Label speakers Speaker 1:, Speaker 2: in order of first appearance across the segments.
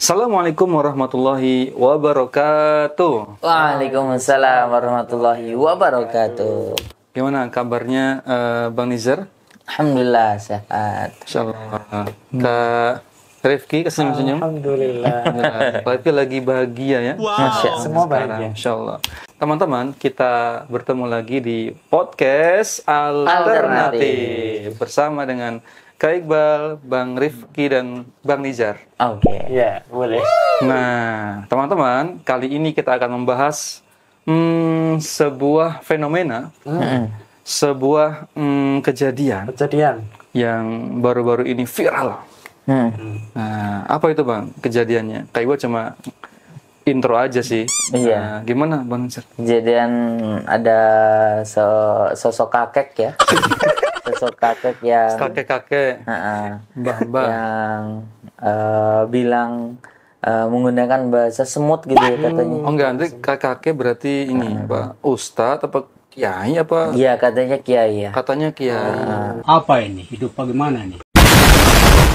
Speaker 1: Assalamualaikum warahmatullahi wabarakatuh.
Speaker 2: Waalaikumsalam warahmatullahi wabarakatuh.
Speaker 1: Gimana kabarnya uh, Bang Nizar? Alhamdulillah sehat. Insyaallah. Kak Rifki kesenyum-senyum. Alhamdulillah. Rifki lagi bahagia ya. Wow. Masya Allah. Semua bahagia. Insya Teman-teman, kita bertemu lagi di podcast alternatif, alternatif. bersama dengan Kak Iqbal, Bang Rifki, dan Bang Nizar. Oke. Okay. Ya, yeah, boleh. Nah, teman-teman, kali ini kita akan membahas hmm, sebuah fenomena, hmm. sebuah hmm, kejadian. Kejadian. Yang baru-baru ini viral.
Speaker 3: Hmm. Nah,
Speaker 1: apa itu Bang kejadiannya? Kak Iqbal cuma intro aja sih. Iya. Nah, gimana Bang Nizar?
Speaker 2: Kejadian ada so sosok kakek ya. sosok
Speaker 1: kakek yang
Speaker 2: kakek-kakek uh, mbah yang uh, bilang uh, menggunakan bahasa semut gitu ya katanya. Oh
Speaker 1: enggak, nanti kakek berarti ini uh, apa? Ustadz apa kiai apa? Iya, katanya kiai ya. Katanya kiai. Uh,
Speaker 3: apa ini? Hidup bagaimana nih?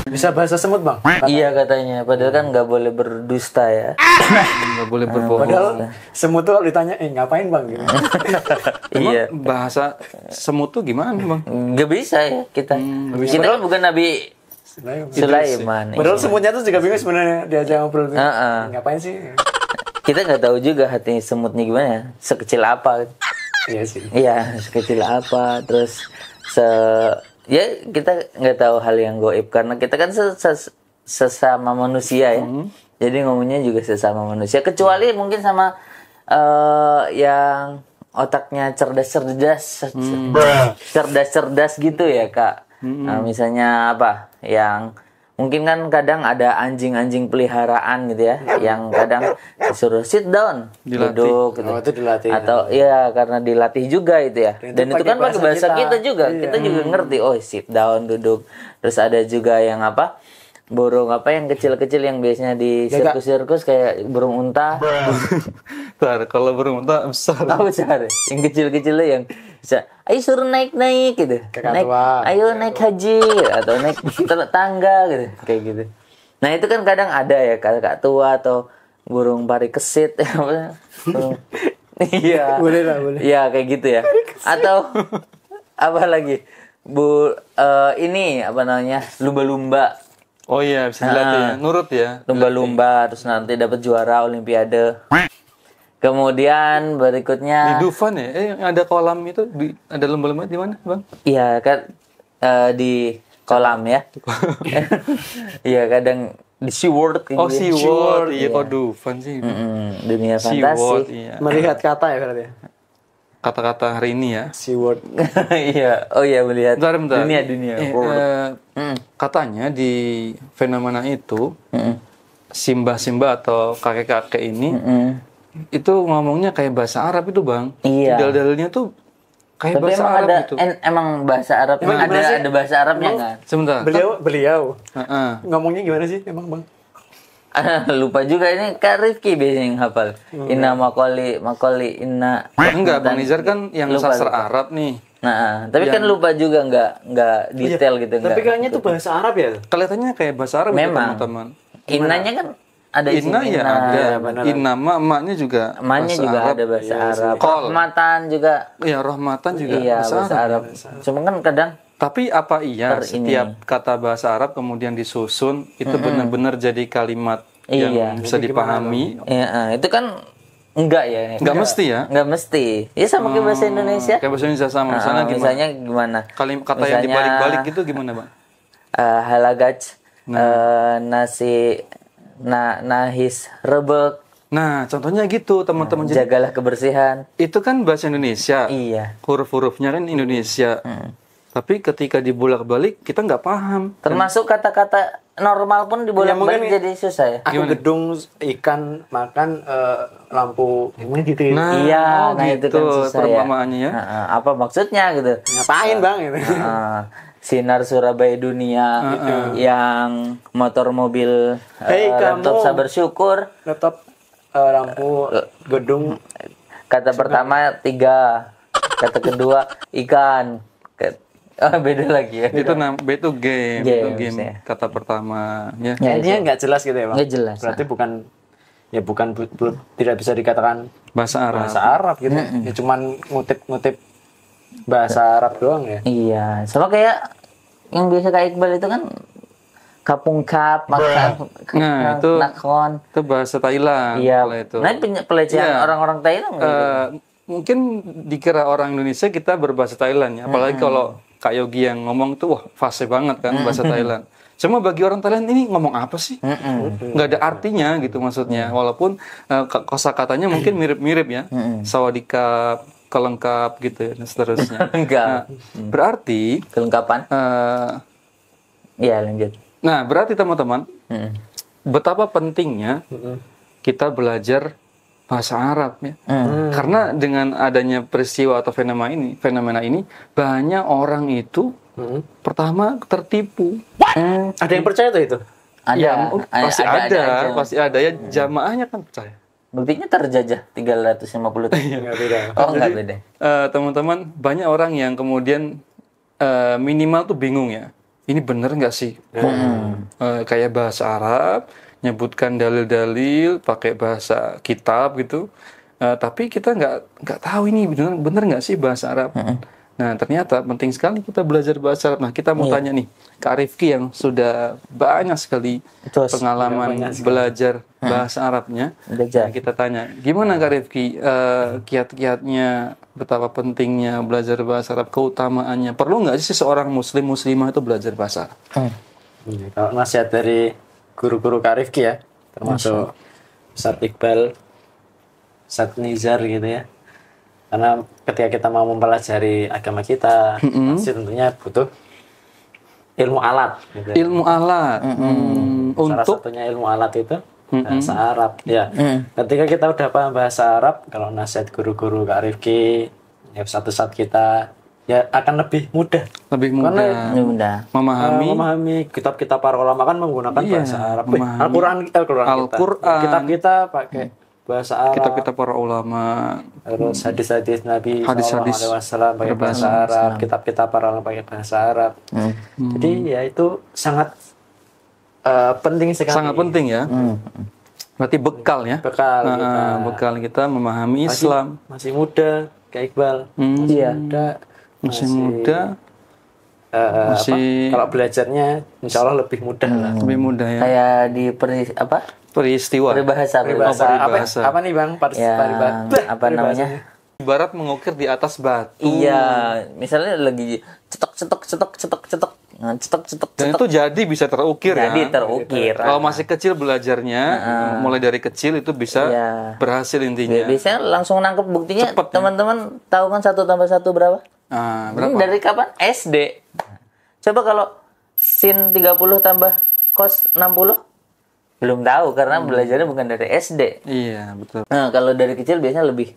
Speaker 3: Bisa bahasa semut bang? Iya katanya.
Speaker 1: Padahal kan nggak boleh berdusta ya. Nggak boleh berbohong. Padahal
Speaker 3: semut tuh kalau ditanya, eh ngapain bang? Gitu.
Speaker 1: iya. Bahasa semut tuh gimana bang? Gak bisa ya kita. Hmm, kita
Speaker 3: kan bukan nabi Sulaiman. Sulaiman. Padahal iya. semutnya tuh juga bingung sebenarnya diajak ngobrol. Uh -uh. Ngapain sih?
Speaker 2: Kita nggak tahu juga hati semutnya gimana, ya. sekecil apa. Iya sih. Iya, sekecil apa, terus se ya kita nggak tahu hal yang goib karena kita kan ses sesama manusia ya hmm. jadi ngomongnya juga sesama manusia kecuali hmm. mungkin sama uh, yang otaknya cerdas-cerdas hmm. cerdas-cerdas hmm. gitu ya kak hmm. nah, misalnya apa yang mungkin kan kadang ada anjing-anjing peliharaan gitu ya yang kadang disuruh sit down dilatih. duduk gitu. oh, itu dilatih atau ya karena dilatih juga gitu ya. itu ya dan, dan itu, itu kan pakai bahasa kita, kita juga iya. kita juga hmm. ngerti oh sit down duduk terus ada juga yang apa burung apa yang kecil-kecil yang biasanya di sirkus-sirkus kayak burung unta.
Speaker 1: Tuh, kalau burung unta besar.
Speaker 2: Oh, besar. Yang kecil-kecil yang bisa ayo suruh naik naik gitu naik ayo Kekatua. naik haji atau naik tangga gitu kayak gitu nah itu kan kadang ada ya kakak tua atau burung pari kesit iya boleh lah boleh iya kayak gitu ya atau apa lagi bu uh, ini apa namanya lumba-lumba
Speaker 1: oh iya bisa dilatih nah, ya nurut ya
Speaker 2: lumba-lumba terus nanti dapat juara olimpiade Kemudian berikutnya
Speaker 1: di Dufan ya, eh, ada kolam itu di, ada lembah-lembah di mana bang?
Speaker 2: Iya kan uh, di kolam ya. Iya kadang di
Speaker 1: Sea World. Oh gitu. World, iya kok iya. Dufan sih. Mm -hmm. Dunia sea fantasi. World, iya. Melihat
Speaker 2: kata ya
Speaker 3: berarti.
Speaker 1: Ya? Kata-kata hari ini ya. Sea World. iya, oh iya melihat. Bentar, bentar. Dunia dunia. Eh, World. Eh, mm. Katanya di fenomena itu mm. simbah-simbah atau kakek-kakek ini mm -hmm itu ngomongnya kayak bahasa Arab itu bang. Iya. Dalil-dalilnya tuh kayak Tapi bahasa emang Arab
Speaker 2: ada, gitu. En, emang bahasa Arab emang ada sih? ada bahasa Arabnya nggak?
Speaker 1: kan? Sebentar. Beliau beliau uh -uh.
Speaker 2: ngomongnya gimana sih emang bang? lupa juga ini Kak Rifki biasanya yang hafal. Hmm. Inna makoli makoli inna.
Speaker 1: Enggak, Bang Nizar kan yang lupa, sastra lupa. Arab nih. Nah, tapi kan yang... kan lupa
Speaker 2: juga nggak nggak
Speaker 1: iya, detail iya, gitu. Tapi
Speaker 2: kayaknya itu bahasa Arab ya.
Speaker 1: Kelihatannya kayak bahasa Arab ya, Memang. teman-teman.
Speaker 2: Inanya kan
Speaker 3: ada inna ya iya, iya, inna. ada ya,
Speaker 1: inna mak maknya juga maknya juga Arab. ada bahasa iya, Arab iya. Kol.
Speaker 2: rahmatan juga
Speaker 1: iya rahmatan juga iya, bahasa, bahasa Arab, Arab. cuma kan kadang tapi apa iya setiap ini. kata bahasa Arab kemudian disusun itu mm -hmm. benar-benar jadi kalimat iya. yang bisa jadi dipahami
Speaker 2: ya, itu kan Enggak ya. Enggak, enggak mesti ya? Enggak mesti. Ya sama kayak bahasa hmm, Indonesia. Kayak bahasa Indonesia sama. Misalnya nah, gimana? Misalnya
Speaker 1: gimana? Kalim kata misalnya, yang dibalik-balik gitu gimana, Bang? Uh,
Speaker 2: eh, halagaj. Nah. Uh, nasi nah nahis rebek Nah, contohnya gitu, teman-teman. Nah, jagalah kebersihan.
Speaker 1: Itu kan bahasa Indonesia. Iya. Huruf-hurufnya kan Indonesia. Hmm. Tapi ketika dibolak-balik, kita nggak paham. Termasuk
Speaker 2: kata-kata normal pun dibolak-balik ya, jadi susah ya.
Speaker 3: Gimana? gedung ikan makan uh, lampu gimana gitu. Ya? Nah, iya, oh, nah gitu, itu kan susah ya.
Speaker 2: ya. Nah, apa maksudnya gitu? Ngapain, uh, Bang? Gitu. Uh, Sinar Surabaya Dunia uh -uh. yang motor mobil eh, hey, uh, laptop saya bersyukur laptop uh, lampu eh. gedung kata Cuman. pertama tiga kata kedua ikan Oh, beda lagi
Speaker 1: ya. Itu nam itu game, game itu game ya. kata pertama ya. ya Ini nggak jelas gitu ya, Bang. Gak jelas. Berarti
Speaker 3: nah. bukan ya bukan bu, bu, tidak bisa dikatakan bahasa Arab. Bahasa Arab gitu. Ya, ya. ya cuman ngutip-ngutip bahasa Arab doang ya
Speaker 2: iya sama kayak yang biasa kayak Iqbal itu kan kapung kap makan nah, itu nakon
Speaker 1: itu bahasa Thailand iya itu nah pelecehan iya. orang-orang
Speaker 2: yeah. Thailand uh,
Speaker 1: mungkin dikira orang Indonesia kita berbahasa Thailand ya apalagi hmm. kalau Kak Yogi yang ngomong tuh wah fase banget kan bahasa hmm. Thailand Cuma bagi orang Thailand ini ngomong apa sih? Mm -mm. Nggak ada artinya gitu maksudnya. Hmm. Walaupun uh, kosa katanya mungkin hmm. mirip-mirip ya. Mm -mm. Sawadika, kelengkap gitu ya, dan seterusnya. Enggak. Nah, berarti kelengkapan. Uh, ya lanjut. Nah berarti teman-teman hmm. betapa pentingnya hmm. kita belajar bahasa Arab ya. Hmm. hmm. Karena dengan adanya peristiwa atau fenomena ini, fenomena ini banyak orang itu hmm. pertama tertipu. What? Hmm. Ada yang percaya tuh itu? Ada. Ya, pasti ada, ada, ada, pasti ada
Speaker 2: ya jamaahnya kan percaya buktinya terjajah 350 tahun. Iya, nggak beda.
Speaker 1: Oh, nggak beda. Uh, teman-teman, banyak orang yang kemudian uh, minimal tuh bingung ya. Ini bener nggak sih? Hmm. Uh, kayak bahasa Arab, nyebutkan dalil-dalil pakai bahasa kitab gitu. Uh, tapi kita nggak nggak tahu ini bener bener nggak sih bahasa Arab. Hmm. Nah, ternyata penting sekali kita belajar bahasa Arab. Nah, kita mau iya. tanya nih, Kak Rifki yang sudah banyak sekali pengalaman banyak sekali. belajar bahasa Arabnya. Belajar. Nah, kita tanya, gimana Kak Rifki uh, kiat-kiatnya, betapa pentingnya belajar bahasa Arab, keutamaannya. Perlu nggak sih seorang muslim muslimah itu belajar bahasa Arab? Hmm. Hmm.
Speaker 3: Kalau nasihat dari guru-guru Kak Rifki ya,
Speaker 1: termasuk
Speaker 3: Ustaz Iqbal, Ustaz Nizar gitu ya karena ketika kita mau mempelajari agama kita mm -hmm. pasti tentunya butuh ilmu alat gitu. ilmu
Speaker 1: alat mm -hmm. untuk salah
Speaker 3: satunya ilmu alat itu mm
Speaker 1: -hmm. bahasa Arab
Speaker 3: ya mm. ketika kita udah paham bahasa Arab kalau nasihat guru-guru Kak Rifki ya satu saat kita ya akan lebih mudah lebih mudah Karena, mudah memahami uh, memahami kitab-kitab para ulama kan menggunakan iya, bahasa Arab eh, Al-Qur'an Al-Qur'an kita. Al kita kita pakai hmm
Speaker 1: bahasa Arab Kita kitab para ulama terus
Speaker 3: hadis-hadis Nabi hadis-hadis Wasallam pakai bahasa Arab kitab-kitab para ulama pakai bahasa Arab
Speaker 1: hmm. jadi
Speaker 3: ya itu sangat
Speaker 1: uh, penting sekali sangat penting ya hmm. berarti bekal ya bekal kita. bekal kita memahami masih, Islam
Speaker 3: masih muda kayak Iqbal hmm. masih iya.
Speaker 2: muda
Speaker 1: masih, masih muda
Speaker 3: Uh, masih apa? kalau belajarnya insya Allah lebih mudah hmm. lah. lebih mudah ya
Speaker 2: kayak di peri, apa
Speaker 1: peristiwa peribahasa oh, peribahasa, oh, peribahasa. Apa, apa
Speaker 2: nih bang Pars, ya, peribahasa apa namanya Barat mengukir di atas batu iya misalnya lagi cetok cetok cetok cetok cetok nah, cetok cetok dan itu
Speaker 1: jadi bisa terukir jadi ya terukir kalau masih kecil belajarnya uh, mulai dari kecil itu bisa iya. berhasil intinya iya, bisa
Speaker 2: langsung nangkep buktinya ya. teman-teman ya. tahu kan satu tambah satu berapa
Speaker 1: uh, berapa Hmm, dari kapan SD
Speaker 2: coba kalau sin 30 tambah cos 60 belum tahu karena hmm. belajarnya bukan dari SD
Speaker 1: iya betul
Speaker 2: nah kalau dari kecil biasanya lebih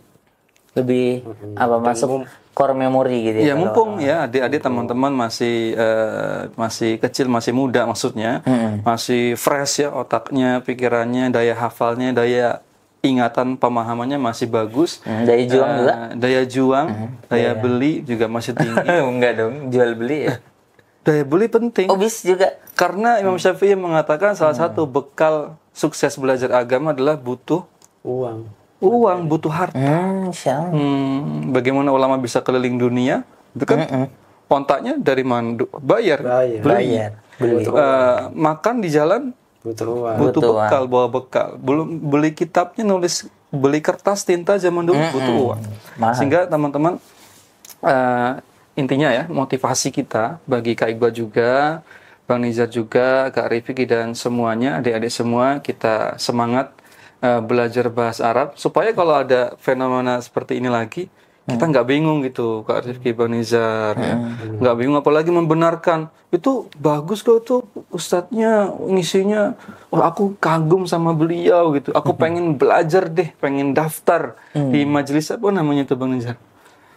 Speaker 2: lebih hmm. apa masuk hmm. core memory gitu ya Iya mumpung
Speaker 1: ya adik-adik gitu. teman-teman masih uh, masih kecil masih muda maksudnya hmm. masih fresh ya otaknya pikirannya daya hafalnya daya ingatan pemahamannya masih bagus hmm. daya juang uh, juga daya juang hmm. daya yeah. Iya. beli juga masih tinggi enggak dong jual beli ya Daya beli penting. Obis juga. Karena Imam hmm. Syafi'i mengatakan salah hmm. satu bekal sukses belajar agama adalah butuh uang. Uang butuh harta. Eh, hmm, bagaimana ulama bisa keliling dunia? Itu kan hmm, kontaknya dari mana? Bayar.
Speaker 4: Bayar. Beli. Bayar. Beli.
Speaker 1: Uh, makan di jalan butuh uang. Butuh, butuh bekal, uang. bawa bekal. Belum beli kitabnya, nulis beli kertas tinta zaman dulu hmm, butuh uang. Mahal. Sehingga teman-teman uh, intinya ya motivasi kita bagi Kak Iqbal juga, Bang Nizar juga, Kak Rifiki dan semuanya, adik-adik semua kita semangat uh, belajar bahasa Arab supaya kalau ada fenomena seperti ini lagi kita hmm. nggak bingung gitu Kak Rifki Bang Nizar ya. hmm. ya. nggak bingung apalagi membenarkan itu bagus kok tuh ustadznya ngisinya oh aku kagum sama beliau gitu aku hmm. pengen belajar deh pengen daftar hmm. di majelis apa namanya tuh Bang Nizar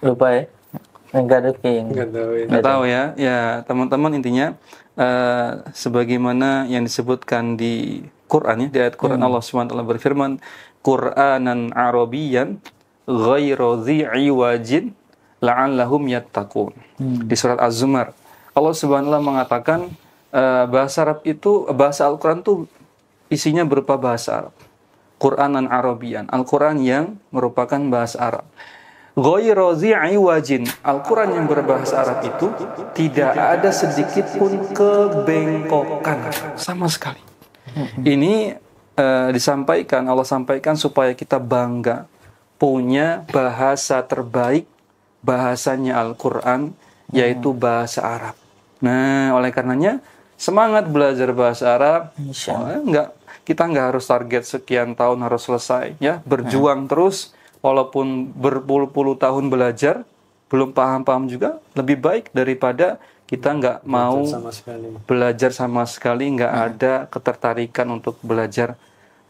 Speaker 1: lupa ya
Speaker 2: Gaduking. Nggak
Speaker 1: tahu ya. ya. Ya, teman-teman intinya uh, sebagaimana yang disebutkan di Quran ya, di ayat Quran hmm. Allah SWT berfirman, "Qur'anan Arabian ghairu wajin la'allahum yattaqun." Hmm. Di surat Az-Zumar. Allah SWT mengatakan uh, bahasa Arab itu bahasa Al-Qur'an itu isinya berupa bahasa Arab. Qur'anan Arabian Al-Qur'an yang merupakan bahasa Arab. Ghairozi'i wajin. Al-Quran yang berbahasa Arab itu tidak ada sedikit pun kebengkokan sama sekali. Ini uh, disampaikan Allah sampaikan supaya kita bangga punya bahasa terbaik bahasanya Al-Quran yaitu hmm. bahasa Arab. Nah, oleh karenanya semangat belajar bahasa Arab. Oh, enggak kita nggak harus target sekian tahun harus selesai ya berjuang hmm. terus walaupun berpuluh-puluh tahun belajar belum paham-paham juga lebih baik daripada kita nggak mau sama sekali. belajar sama sekali nggak hmm. ada ketertarikan untuk belajar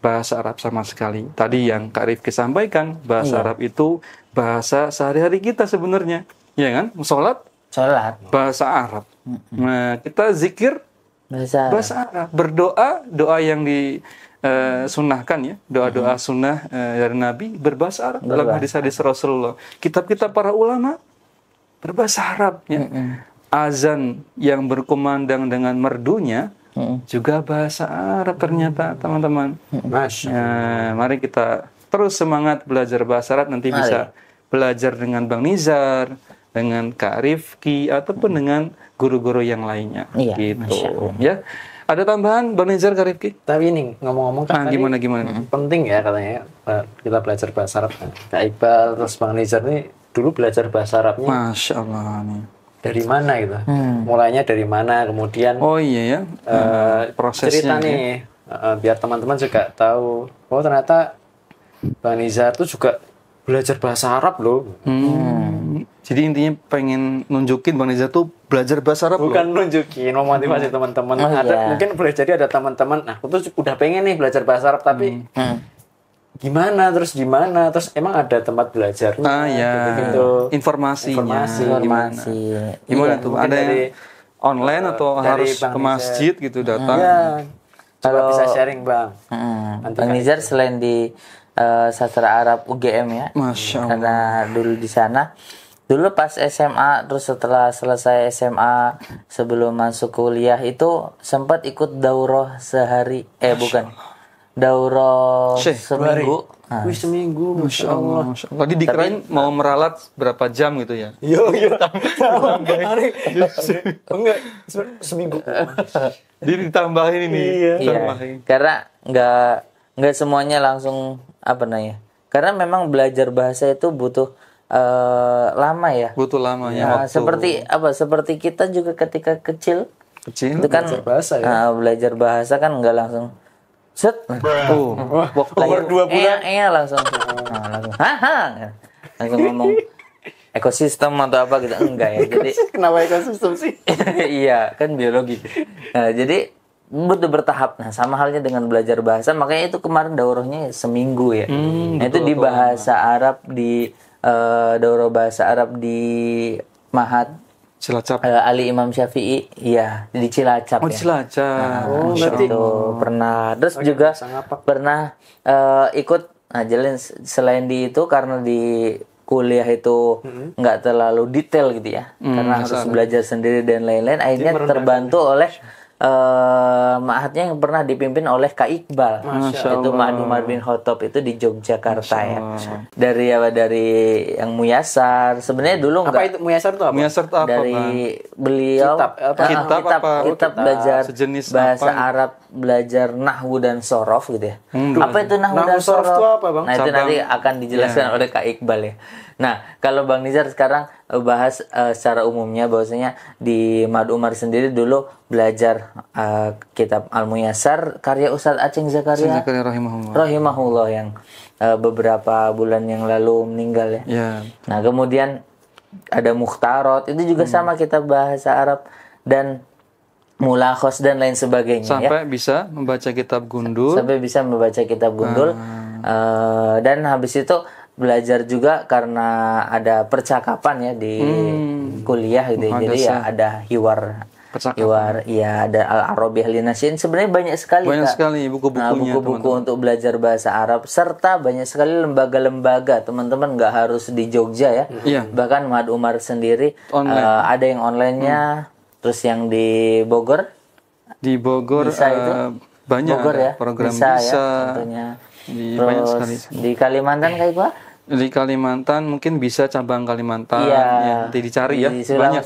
Speaker 1: bahasa Arab sama sekali. Tadi yang Kak Rifki sampaikan bahasa hmm. Arab itu bahasa sehari-hari kita sebenarnya, ya kan? Sholat, sholat, bahasa Arab. Hmm. Nah kita zikir bahasa Arab. bahasa Arab, berdoa doa yang di Eh, sunnahkan ya doa-doa hmm. sunnah uh, dari Nabi berbahasa Arab dalam hadis-hadis Rasulullah. Kitab-kitab para ulama berbahasa Arab ya. Hmm. Azan yang berkumandang dengan merdunya hmm. juga bahasa Arab ternyata teman-teman. Ya, mari kita terus semangat belajar bahasa Arab nanti bisa belajar dengan Bang Nizar, dengan Kak Rifki ataupun dengan guru-guru yang lainnya iya, gitu ya ada tambahan Bang Nezar Karifki? Tapi ini ngomong-ngomong kan ah, gimana gimana hmm,
Speaker 3: penting ya katanya eh, kita belajar bahasa Arab. Kan? Kak Iqbal terus Bang Nizar nih dulu belajar bahasa Arabnya.
Speaker 1: Masya Allah nih.
Speaker 3: Dari mana gitu? Hmm. Mulainya dari mana? Kemudian Oh iya ya. Eh, hmm, prosesnya cerita nih uh, biar teman-teman juga
Speaker 1: tahu. Oh ternyata Bang Nizar tuh juga belajar bahasa Arab loh. Hmm. Jadi intinya pengen nunjukin Bang Neza tuh belajar bahasa Arab Bukan loh.
Speaker 3: nunjukin, memotivasi hmm. teman-teman. Oh, ada iya. mungkin boleh jadi ada teman-teman, nah aku tuh udah pengen nih belajar bahasa Arab tapi hmm. Hmm. gimana terus gimana terus emang ada tempat belajar
Speaker 1: ah, ya. gitu, gitu. informasinya informasi, informasi. gimana, gimana iya, tuh ada yang online atau harus Bang ke masjid Nizar. gitu hmm. datang ya. Coba Kalau bisa sharing
Speaker 3: bang
Speaker 2: hmm. Bang kan Nizar selain di uh, sastra Arab UGM ya. Masya Allah. Karena dulu di sana. Dulu pas SMA terus setelah selesai SMA sebelum masuk kuliah itu sempat ikut daurah sehari eh Masya bukan. Allah.
Speaker 1: Daurah seminggu. Nah. Wih seminggu, masya Allah. Masya Allah. Tadi dikerain Tapi, mau meralat berapa jam gitu ya? Yo yo, hari enggak seminggu. Jadi ditambahin ini. Iya. Tambahin. Iya. Karena nggak
Speaker 2: nggak semuanya langsung apa namanya karena memang belajar bahasa itu butuh uh, lama ya butuh lama ya nah, waktu. seperti apa seperti kita juga ketika kecil kecil itu kan belajar bahasa ya uh, belajar bahasa kan nggak langsung set uh, umur dua bulan eh langsung nah, langsung haha langsung ngomong ekosistem atau apa gitu enggak ya jadi kenapa ekosistem sih iya kan biologi nah jadi butuh bertahap. Nah, sama halnya dengan belajar bahasa, makanya itu kemarin daurahnya seminggu ya. Hmm, nah, itu gitu. di bahasa betul. Arab di uh, daurah bahasa Arab di Mahat Cilacap. Uh, Ali Imam Syafi'i, iya di Cilacap. Oh ya. Cilacap. Nah, oh berarti itu pernah. Terus oh, juga iya, pernah uh, ikut nah jalan selain di itu karena di kuliah itu hmm. nggak mm -hmm. terlalu detail gitu ya, mm, karena harus belajar sendiri dan lain-lain. Akhirnya terbantu oleh uh, mahatnya yang pernah dipimpin oleh Kak Iqbal. itu Ma'at Marbin Hotop itu di Yogyakarta ya. Dari apa dari yang Muyasar. Sebenarnya dulu enggak Apa itu Muyasar itu apa? Muyasar itu apa? Dari apa? Ah, beliau kitab apa? kitab, kitab, apa? Ah, kitab belajar sejenis bahasa apa? Arab, belajar nahwu dan sorof gitu ya. Hmm. Apa itu nahwu, nahwu dan sorof? Itu apa, bang? Nah, itu Cabang. nanti akan dijelaskan yeah. oleh Kak Iqbal ya. Nah, kalau Bang Nizar sekarang eh, bahas uh, secara umumnya bahwasanya di Mad Umar sendiri dulu belajar uh, kitab Al Muyasar karya Ustadz Aceh Zakaria. Zakaria rahimahullah. Rahimahullah yang uh, beberapa bulan yang lalu meninggal ya. ya nah, kemudian ada Mukhtarot itu juga hmm. sama kitab bahasa Arab dan mulakhos dan lain sebagainya ya. sampai ya. bisa membaca kitab gundul sampai bisa membaca kitab gundul Hmm. uh, dan habis itu belajar juga karena ada percakapan ya di hmm. kuliah gitu ya. jadi ya ada hiwar percakapan. hiwar ya ada al arabiyah linasin sebenarnya banyak sekali banyak Kak. sekali buku-bukunya nah, buku-buku untuk belajar bahasa Arab serta banyak sekali lembaga-lembaga teman-teman nggak harus di Jogja ya hmm. yeah. bahkan Muhammad Umar sendiri Uh, ada yang onlinenya hmm. terus yang di Bogor di Bogor bisa uh, itu? Eh, banyak Bogor ya program bisa, ya bisa. Ya,
Speaker 1: di Terus, banyak sekali di
Speaker 2: Kalimantan kayak gua
Speaker 1: di Kalimantan mungkin bisa cabang Kalimantan iya. ya, ya nanti dicari di ya Sulawesi banyak.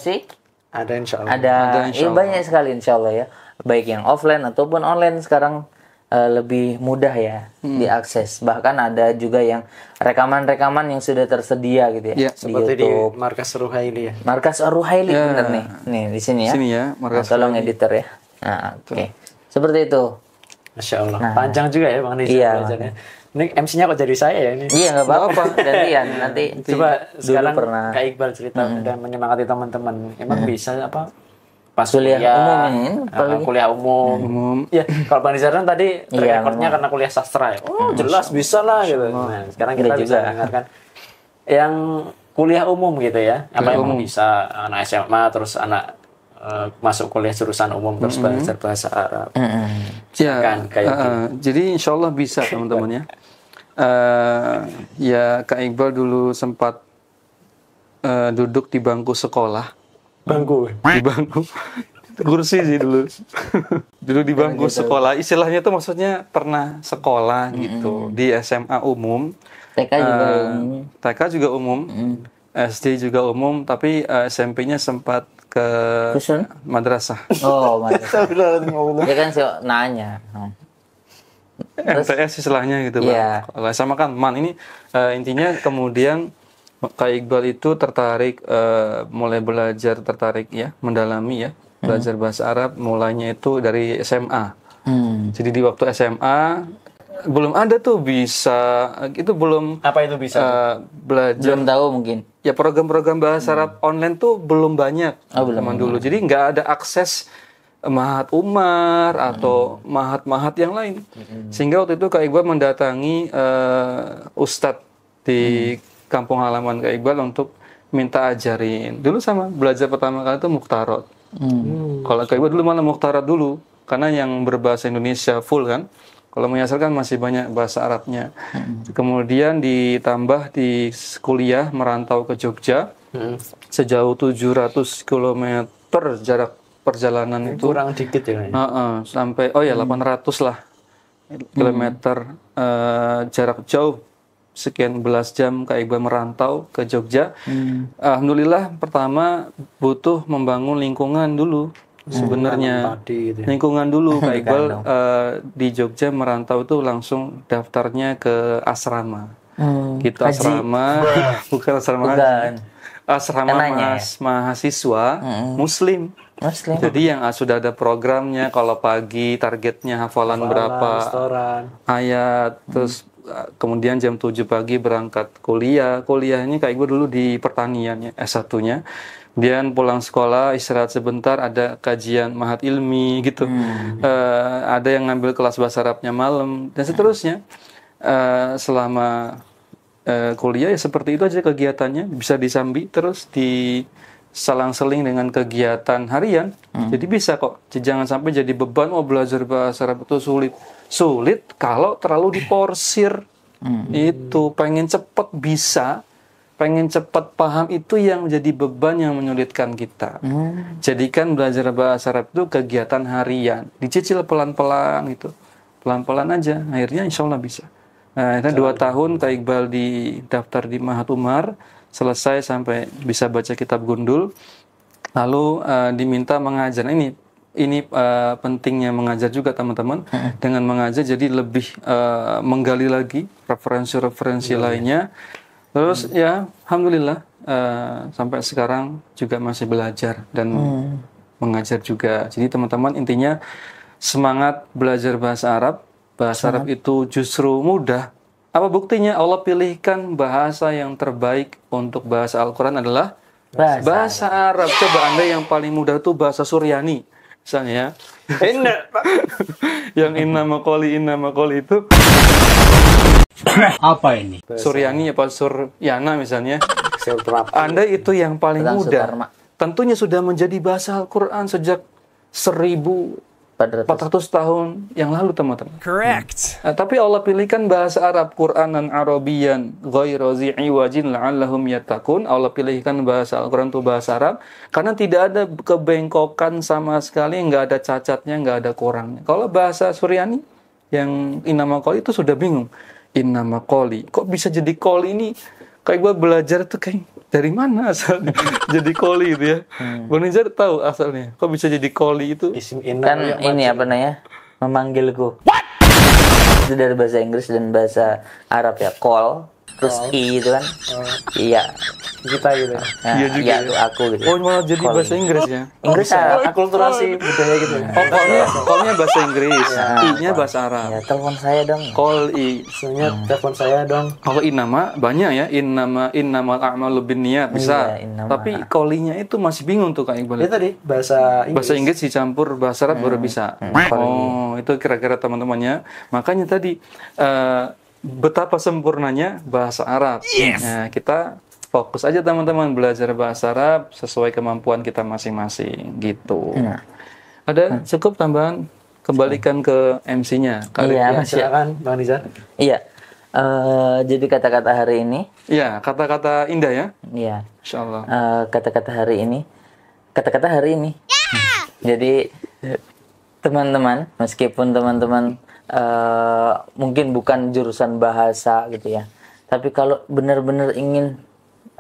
Speaker 1: ada insya Allah ada, ada insya iya, Allah. Eh,
Speaker 2: banyak sekali insya Allah ya baik yang offline ataupun online sekarang uh, lebih mudah ya hmm. diakses bahkan ada juga yang rekaman-rekaman yang sudah tersedia gitu ya, ya di seperti YouTube. di markas Ruhaili ya markas Ruhaili ya. bener nih nih di sini ya, sini ya nah, tolong Ruhaili. editor ya nah, oke okay. seperti itu Masya Allah. Nah, Panjang juga ya Bang Nizar iya, belajarnya. Ini MC-nya kok jadi saya ya ini? Iya nggak apa-apa. Gantian nanti. Coba
Speaker 3: sekarang pernah. Kak Iqbal cerita hmm. dan menyemangati teman-teman. Emang hmm. bisa apa? Pas kuliah, kuliah umum, uh, kuliah umum. Hmm. Ya, kalau Bang Nizar kan tadi iya, rekornya karena kuliah sastra ya. Oh, hmm. jelas bisa lah gitu. Nah, sekarang kita iya bisa dengarkan yang kuliah umum gitu ya. Apa yang umum. bisa anak SMA terus anak uh, masuk kuliah
Speaker 1: jurusan umum terus mm -hmm. belajar bahasa Arab. Mm -hmm. Ya, kan ya, kayak uh, uh, jadi insya Allah bisa teman-teman ya. Uh, ya Kak Iqbal dulu sempat uh, duduk di bangku sekolah. Bangku. Di bangku. kursi sih dulu. dulu di bangku gitu. sekolah. Istilahnya itu maksudnya pernah sekolah mm-hmm. gitu di SMA umum. TK juga uh, umum. TK juga umum. Mm. SD juga umum, tapi uh, SMP-nya sempat ke Kusun? madrasah. Oh, madrasah.
Speaker 2: ya kan saya nanya.
Speaker 1: Terus, MTS istilahnya gitu, yeah. Iya. Bang. Sama kan man ini uh, intinya kemudian Kak Iqbal itu tertarik uh, mulai belajar tertarik ya, mendalami ya, hmm. belajar bahasa Arab mulainya itu dari SMA. Hmm. Jadi di waktu SMA belum ada tuh bisa itu belum apa itu bisa uh, belajar belum tahu mungkin ya program-program bahasa hmm. Arab online tuh belum banyak oh, belum teman dulu jadi nggak ada akses mahat Umar atau hmm. mahat-mahat yang lain hmm. sehingga waktu itu Kak Iqbal mendatangi uh, Ustadz di hmm. kampung halaman Kak Iqbal untuk minta ajarin dulu sama belajar pertama kali itu Muktarot hmm. kalau Kak Iqbal dulu malah Muktarot dulu karena yang berbahasa Indonesia full kan kalau menyasarkan masih banyak bahasa Arabnya. Hmm. Kemudian ditambah di kuliah merantau ke Jogja hmm. sejauh 700 km jarak perjalanan itu. Kurang dikit ya. Uh -uh, sampai oh ya hmm. 800 lah hmm. kilometer hmm. uh, jarak jauh sekian belas jam Kak Iqbal merantau ke Jogja. Hmm. Alhamdulillah pertama butuh membangun lingkungan dulu. Hmm. sebenarnya
Speaker 3: gitu ya. lingkungan
Speaker 1: dulu Pak Iqbal uh, di Jogja merantau itu langsung daftarnya ke asrama
Speaker 2: hmm,
Speaker 3: gitu haji. asrama
Speaker 1: bukan asrama bukan. asrama mas, mahasiswa hmm. muslim Muslim. Jadi yang ah, sudah ada programnya, kalau pagi targetnya hafalan, hafalan berapa restoran. ayat, hmm. terus ah, kemudian jam 7 pagi berangkat kuliah. Kuliahnya kayak gue dulu di pertaniannya eh, S1-nya. Dian pulang sekolah istirahat sebentar ada kajian mahat ilmi gitu hmm. uh, ada yang ngambil kelas bahasa Arabnya malam dan seterusnya uh, selama uh, kuliah ya seperti itu aja kegiatannya bisa disambi terus di selang-seling dengan kegiatan harian hmm. jadi bisa kok jangan sampai jadi beban oh belajar bahasa Arab itu sulit sulit kalau terlalu diporsir hmm. itu pengen cepet bisa pengen cepat paham itu yang menjadi beban yang menyulitkan kita. Hmm. Jadikan belajar bahasa Arab itu kegiatan harian, dicicil pelan-pelan gitu, pelan-pelan aja. Akhirnya insya Allah bisa. Nah, itu dua tahun Kak Iqbal di daftar di Mahat Umar, selesai sampai bisa baca kitab gundul. Lalu uh, diminta mengajar. Ini ini uh, pentingnya mengajar juga teman-teman. Hmm. Dengan mengajar jadi lebih uh, menggali lagi referensi-referensi hmm. lainnya Terus hmm. ya alhamdulillah uh, sampai sekarang juga masih belajar dan hmm. mengajar juga. Jadi teman-teman intinya semangat belajar bahasa Arab. Bahasa Sangat. Arab itu justru mudah. Apa buktinya Allah pilihkan bahasa yang terbaik untuk bahasa Al-Qur'an adalah bahasa, bahasa Arab. Arab. Coba Anda yang paling mudah itu bahasa Suryani misalnya ya. yang inna makoli inna makoli itu apa
Speaker 4: ini? Suryani
Speaker 1: ya pak Suryana misalnya. Anda itu yang paling muda. Tentunya sudah menjadi bahasa Al-Quran sejak 1400 tahun yang lalu teman-teman. Correct. Nah, tapi Allah pilihkan bahasa Arab Qur'an dan Arabian ghairu wajin la'allahum yattaqun. Allah pilihkan bahasa Al-Qur'an itu bahasa Arab karena tidak ada kebengkokan sama sekali, nggak ada cacatnya, nggak ada kurangnya. Kalau bahasa Suryani yang inama kali itu sudah bingung innama koli kok bisa jadi koli ini kayak gue belajar tuh kayak dari mana asalnya jadi koli itu ya hmm. Bang Nizar tahu asalnya kok bisa jadi koli itu Isim kan ya, ini apa namanya memanggilku What?
Speaker 2: itu dari bahasa Inggris dan bahasa Arab ya kol terus oh. i itu kan oh. iya kita gitu nah, iya juga iya, ya. tuh aku gitu oh malah jadi calling. bahasa Inggris ya oh, Inggris ya oh,
Speaker 3: akulturasi
Speaker 1: budaya gitu ya. oh pokoknya callnya bahasa Inggris ya, i nya bahasa Arab ya telepon saya dong call i sebenarnya hmm. telepon saya dong kalau in nama banyak ya in nama in nama amal lebih niat bisa iya, tapi callinya itu masih bingung tuh kak Iqbal tadi bahasa Inggris bahasa Inggris dicampur bahasa Arab hmm. baru bisa hmm. oh itu kira-kira teman-temannya makanya tadi uh, betapa sempurnanya bahasa Arab. Yes. Nah, kita fokus aja teman-teman belajar bahasa Arab sesuai kemampuan kita masing-masing gitu. Ya. Nah. Ada cukup tambahan kembalikan ke MC-nya. Iya, ya? ya, silakan
Speaker 2: Bang Rizal. Iya. Uh, jadi kata-kata hari ini.
Speaker 1: Iya, kata-kata indah ya.
Speaker 2: Iya. Insyaallah. Uh, kata-kata hari ini. Kata-kata hari ini. Yeah. jadi teman-teman, meskipun teman-teman uh, mungkin bukan jurusan bahasa gitu ya tapi kalau benar-benar ingin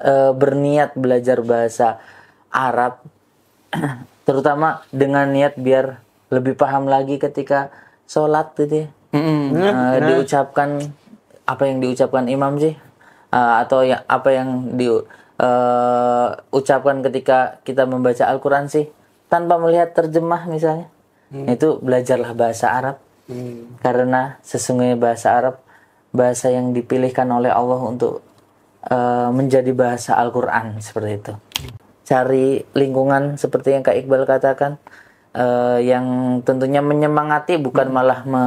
Speaker 2: uh, berniat belajar bahasa Arab terutama dengan niat biar lebih paham lagi ketika sholat gitu ya mm
Speaker 1: -hmm. uh, nah.
Speaker 2: diucapkan apa yang diucapkan imam sih uh, atau ya, apa yang diucapkan uh, ketika kita membaca Al-Quran sih tanpa melihat terjemah misalnya hmm. itu belajarlah bahasa Arab Hmm. karena sesungguhnya bahasa Arab bahasa yang dipilihkan oleh Allah untuk uh, menjadi bahasa Al-Quran seperti itu cari lingkungan seperti yang Kak Iqbal katakan uh, yang tentunya menyemangati bukan hmm. malah me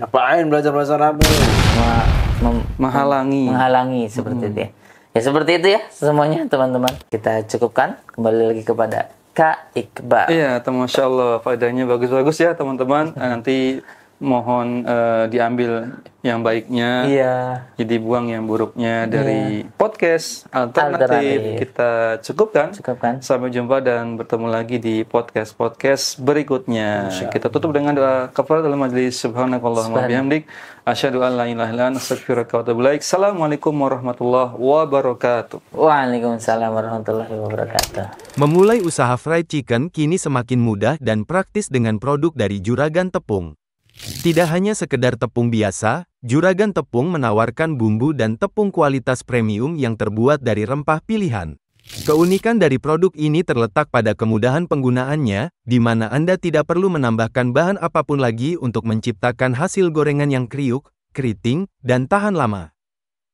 Speaker 2: ngapain belajar bahasa Arab me, menghalangi menghalangi seperti hmm. itu ya. ya seperti itu ya semuanya teman-teman kita cukupkan kembali lagi kepada Kak Iqbal.
Speaker 1: Iya, Masya Allah. Faedahnya bagus-bagus ya teman-teman. Nanti mohon uh, diambil yang baiknya, iya. jadi buang yang buruknya dari iya. podcast alternatif. alternatif kita cukupkan. cukupkan. Sampai jumpa dan bertemu lagi di podcast podcast berikutnya. Insya. Kita tutup dengan doa dalam majlis subhanakallahumma bihamdik asyhadu an la ilaha illa astaghfiruka wa atubu Assalamualaikum warahmatullahi wabarakatuh. Waalaikumsalam
Speaker 2: warahmatullahi wabarakatuh.
Speaker 4: Memulai usaha fried chicken kini semakin mudah dan praktis dengan produk dari Juragan Tepung. Tidak hanya sekedar tepung biasa, Juragan Tepung menawarkan bumbu dan tepung kualitas premium yang terbuat dari rempah pilihan. Keunikan dari produk ini terletak pada kemudahan penggunaannya, di mana Anda tidak perlu menambahkan bahan apapun lagi untuk menciptakan hasil gorengan yang kriuk, keriting, dan tahan lama.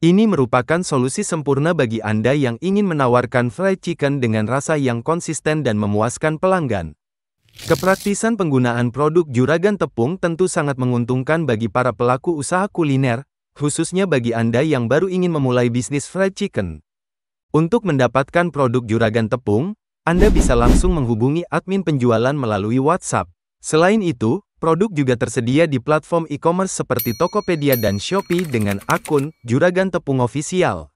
Speaker 4: Ini merupakan solusi sempurna bagi Anda yang ingin menawarkan fried chicken dengan rasa yang konsisten dan memuaskan pelanggan. Kepraktisan penggunaan produk Juragan Tepung tentu sangat menguntungkan bagi para pelaku usaha kuliner, khususnya bagi Anda yang baru ingin memulai bisnis fried chicken. Untuk mendapatkan produk Juragan Tepung, Anda bisa langsung menghubungi admin penjualan melalui WhatsApp. Selain itu, produk juga tersedia di platform e-commerce seperti Tokopedia dan Shopee dengan akun Juragan Tepung ofisial.